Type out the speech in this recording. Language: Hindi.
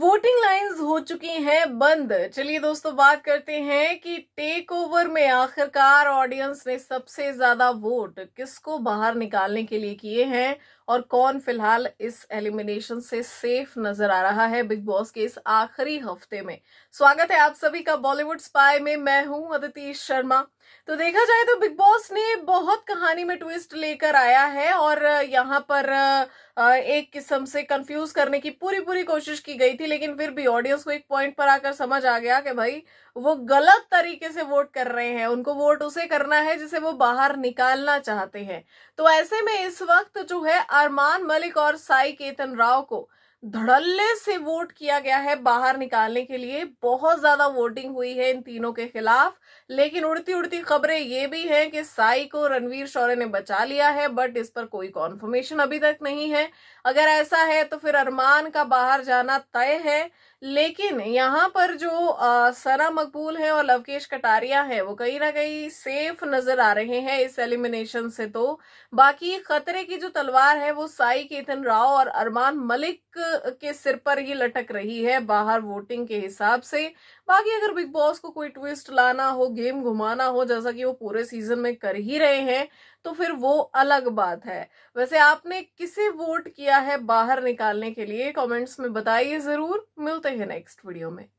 वोटिंग लाइंस हो चुकी हैं बंद चलिए दोस्तों बात करते हैं कि टेक ओवर में आखिरकार ऑडियंस ने सबसे ज्यादा वोट किसको बाहर निकालने के लिए किए हैं और कौन फिलहाल इस एलिमिनेशन से सेफ नजर आ रहा है बिग बॉस के इस आखिरी हफ्ते में स्वागत है आप सभी का बॉलीवुड स्पाई में मैं हूं अदिति शर्मा तो देखा जाए तो बिग बॉस ने बहुत कहानी में ट्विस्ट लेकर आया है और यहाँ पर एक किस्म से कंफ्यूज करने की पूरी पूरी कोशिश की गई थी लेकिन फिर भी ऑडियंस को एक पॉइंट पर आकर समझ आ गया कि भाई वो गलत तरीके से वोट कर रहे हैं उनको वोट उसे करना है जिसे वो बाहर निकालना चाहते हैं तो ऐसे में इस वक्त जो है अरमान मलिक और साई केतन राव को धड़ल्ले से वोट किया गया है बाहर निकालने के लिए बहुत ज्यादा वोटिंग हुई है इन तीनों के खिलाफ लेकिन उड़ती उड़ती खबरें ये भी हैं कि साई को रणवीर शौर्य ने बचा लिया है बट इस पर कोई कॉन्फर्मेशन अभी तक नहीं है अगर ऐसा है तो फिर अरमान का बाहर जाना तय है लेकिन यहाँ पर जो आ, सरा मकबूल है और लवकेश कटारिया है वो कहीं ना कहीं सेफ नजर आ रहे हैं इस एलिमिनेशन से तो बाकी खतरे की जो तलवार है वो साई केतन राव और अरमान मलिक के सिर पर ही लटक रही है बाहर वोटिंग के हिसाब से बाकी अगर बिग बॉस को कोई ट्विस्ट लाना हो गेम घुमाना हो जैसा कि वो पूरे सीजन में कर ही रहे हैं तो फिर वो अलग बात है वैसे आपने किसे वोट किया है बाहर निकालने के लिए कमेंट्स में बताइए ज़रूर मिलते हैं नेक्स्ट वीडियो में